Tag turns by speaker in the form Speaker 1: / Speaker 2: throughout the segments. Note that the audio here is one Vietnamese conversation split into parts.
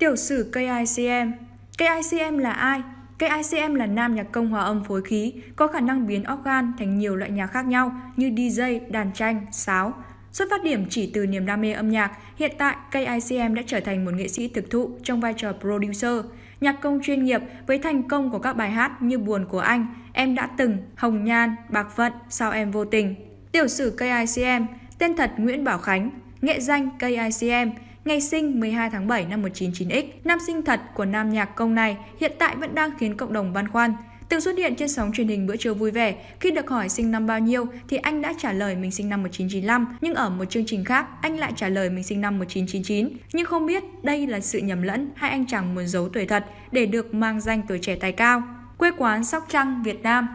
Speaker 1: Tiểu sử KICM KICM là ai? KICM là nam nhạc công hòa âm phối khí, có khả năng biến organ thành nhiều loại nhạc khác nhau như DJ, đàn tranh, sáo. Xuất phát điểm chỉ từ niềm đam mê âm nhạc, hiện tại KICM đã trở thành một nghệ sĩ thực thụ trong vai trò producer, nhạc công chuyên nghiệp với thành công của các bài hát như Buồn của anh, Em đã từng, Hồng Nhan, Bạc Vận, Sao em vô tình. Tiểu sử KICM, tên thật Nguyễn Bảo Khánh, nghệ danh KICM, ngày sinh 12 tháng 7 năm 199X, nam sinh thật của nam nhạc công này hiện tại vẫn đang khiến cộng đồng băn khoăn. Từng xuất hiện trên sóng truyền hình bữa trưa vui vẻ, khi được hỏi sinh năm bao nhiêu thì anh đã trả lời mình sinh năm 1995, nhưng ở một chương trình khác, anh lại trả lời mình sinh năm 1999. Nhưng không biết đây là sự nhầm lẫn hay anh chàng muốn giấu tuổi thật để được mang danh tuổi trẻ tài cao. Quê quán Sóc Trăng, Việt Nam,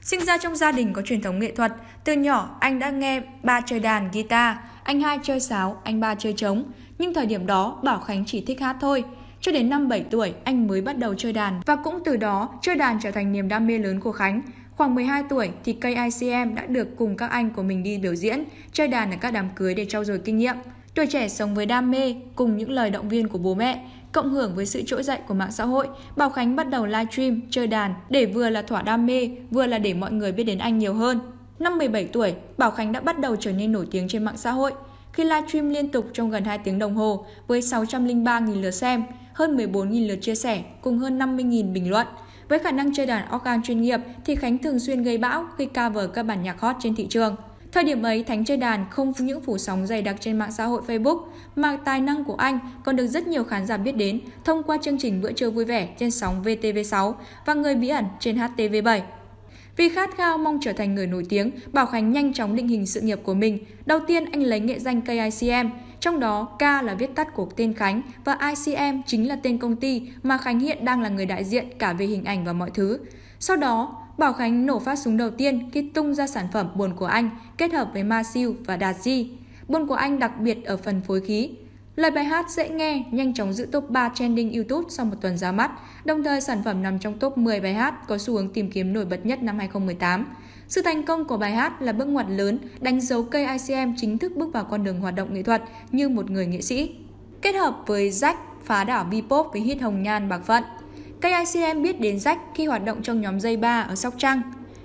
Speaker 1: Sinh ra trong gia đình có truyền thống nghệ thuật, từ nhỏ anh đã nghe ba chơi đàn guitar, anh hai chơi sáo, anh ba chơi trống. Nhưng thời điểm đó, Bảo Khánh chỉ thích hát thôi. Cho đến năm 7 tuổi, anh mới bắt đầu chơi đàn và cũng từ đó chơi đàn trở thành niềm đam mê lớn của Khánh. Khoảng 12 tuổi thì KICM đã được cùng các anh của mình đi biểu diễn, chơi đàn ở các đám cưới để trau dồi kinh nghiệm. Tuổi trẻ sống với đam mê cùng những lời động viên của bố mẹ, cộng hưởng với sự trỗi dậy của mạng xã hội, Bảo Khánh bắt đầu livestream, chơi đàn để vừa là thỏa đam mê, vừa là để mọi người biết đến anh nhiều hơn. Năm 17 tuổi, Bảo Khánh đã bắt đầu trở nên nổi tiếng trên mạng xã hội khi livestream liên tục trong gần 2 tiếng đồng hồ với 603.000 lượt xem, hơn 14.000 lượt chia sẻ cùng hơn 50.000 bình luận. Với khả năng chơi đàn organ chuyên nghiệp thì Khánh thường xuyên gây bão khi cover các bản nhạc hot trên thị trường. Thời điểm ấy, Thánh chơi đàn không những phủ sóng dày đặc trên mạng xã hội Facebook, mà tài năng của anh còn được rất nhiều khán giả biết đến thông qua chương trình Bữa trưa vui vẻ trên sóng VTV6 và Người bí ẩn trên HTV7. Vì khát khao mong trở thành người nổi tiếng, Bảo Khánh nhanh chóng định hình sự nghiệp của mình. Đầu tiên anh lấy nghệ danh KICM, trong đó K là viết tắt của tên Khánh và ICM chính là tên công ty mà Khánh hiện đang là người đại diện cả về hình ảnh và mọi thứ. Sau đó, Bảo Khánh nổ phát súng đầu tiên khi tung ra sản phẩm buồn của anh kết hợp với Ma và Đạt Di. Buồn của anh đặc biệt ở phần phối khí, Lời bài hát dễ nghe, nhanh chóng giữ top 3 trending YouTube sau một tuần ra mắt, đồng thời sản phẩm nằm trong top 10 bài hát có xu hướng tìm kiếm nổi bật nhất năm 2018. Sự thành công của bài hát là bước ngoặt lớn, đánh dấu cây ICM chính thức bước vào con đường hoạt động nghệ thuật như một người nghệ sĩ. Kết hợp với Jack, phá đảo Bipop với hit Hồng Nhan Bạc Phận. Cây ICM biết đến Jack khi hoạt động trong nhóm dây ba ở Sóc Trăng.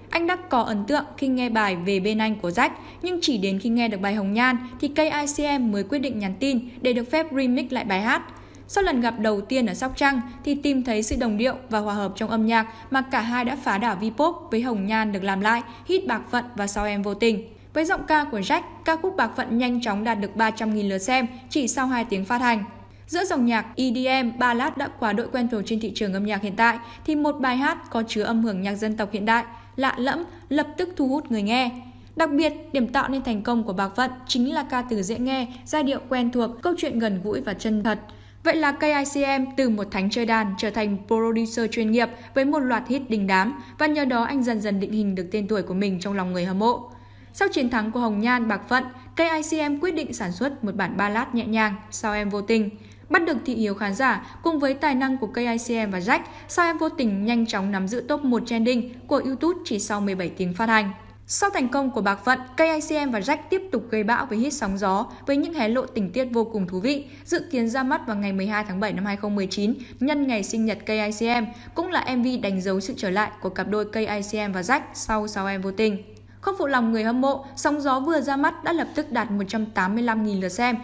Speaker 1: Anh đã có ấn tượng khi nghe bài về bên anh của Jack, nhưng chỉ đến khi nghe được bài Hồng Nhan thì KICM mới quyết định nhắn tin để được phép remix lại bài hát. Sau lần gặp đầu tiên ở Sóc Trăng thì tìm thấy sự đồng điệu và hòa hợp trong âm nhạc mà cả hai đã phá đảo V-pop với Hồng Nhan được làm lại, hit Bạc Phận và Sao Em Vô Tình. Với giọng ca của Jack, ca khúc Bạc Phận nhanh chóng đạt được 300.000 lượt xem chỉ sau 2 tiếng phát hành. Giữa dòng nhạc EDM, ballad đã quá đội quen thuộc trên thị trường âm nhạc hiện tại, thì một bài hát có chứa âm hưởng nhạc dân tộc hiện đại lạ lẫm lập tức thu hút người nghe. Đặc biệt, điểm tạo nên thành công của Bạc Vận chính là ca từ dễ nghe, giai điệu quen thuộc, câu chuyện gần gũi và chân thật. Vậy là KICM từ một thánh chơi đàn trở thành producer chuyên nghiệp với một loạt hit đình đám và nhờ đó anh dần dần định hình được tên tuổi của mình trong lòng người hâm mộ. Sau chiến thắng của Hồng Nhan Bạc Phận, KICM quyết định sản xuất một bản ballad nhẹ nhàng, sau Em Vô Tình bắt được thị hiếu khán giả cùng với tài năng của KICM và Jack, sao em vô tình nhanh chóng nắm giữ top 1 trending của YouTube chỉ sau 17 tiếng phát hành. Sau thành công của Bạc Phận, KICM và Jack tiếp tục gây bão với hit sóng gió với những hé lộ tình tiết vô cùng thú vị, dự kiến ra mắt vào ngày 12 tháng 7 năm 2019 nhân ngày sinh nhật KICM, cũng là MV đánh dấu sự trở lại của cặp đôi KICM và Jack sau Sao Em Vô Tình. Không phụ lòng người hâm mộ, sóng gió vừa ra mắt đã lập tức đạt 185.000 lượt xem,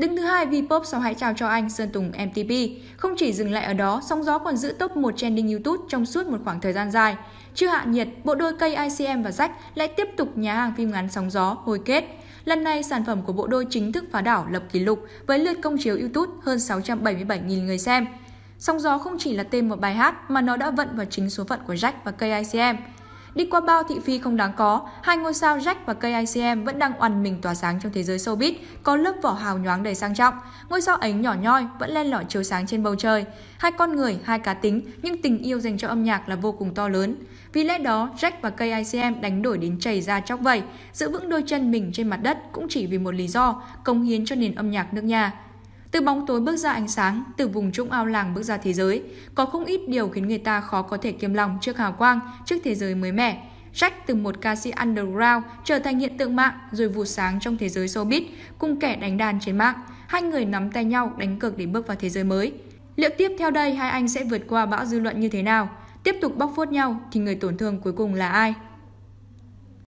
Speaker 1: Đứng thứ hai Vpop sau hãy chào cho anh Sơn Tùng MTP. Không chỉ dừng lại ở đó, sóng gió còn giữ top 1 trending YouTube trong suốt một khoảng thời gian dài. Chưa hạ nhiệt, bộ đôi cây ICM và Jack lại tiếp tục nhà hàng phim ngắn sóng gió hồi kết. Lần này, sản phẩm của bộ đôi chính thức phá đảo lập kỷ lục với lượt công chiếu YouTube hơn 677.000 người xem. Sóng gió không chỉ là tên một bài hát mà nó đã vận vào chính số phận của Jack và cây ICM. Đi qua bao thị phi không đáng có, hai ngôi sao Jack và KICM vẫn đang oằn mình tỏa sáng trong thế giới showbiz, có lớp vỏ hào nhoáng đầy sang trọng. Ngôi sao ấy nhỏ nhoi vẫn len lỏi chiếu sáng trên bầu trời. Hai con người, hai cá tính, nhưng tình yêu dành cho âm nhạc là vô cùng to lớn. Vì lẽ đó, Jack và KICM đánh đổi đến chảy ra chóc vẩy, giữ vững đôi chân mình trên mặt đất cũng chỉ vì một lý do, cống hiến cho nền âm nhạc nước nhà. Từ bóng tối bước ra ánh sáng, từ vùng trũng ao làng bước ra thế giới, có không ít điều khiến người ta khó có thể kiềm lòng trước hào quang, trước thế giới mới mẻ. Jack từ một ca sĩ underground trở thành hiện tượng mạng rồi vụt sáng trong thế giới showbiz cùng kẻ đánh đàn trên mạng. Hai người nắm tay nhau đánh cược để bước vào thế giới mới. Liệu tiếp theo đây hai anh sẽ vượt qua bão dư luận như thế nào? Tiếp tục bóc phốt nhau thì người tổn thương cuối cùng là ai?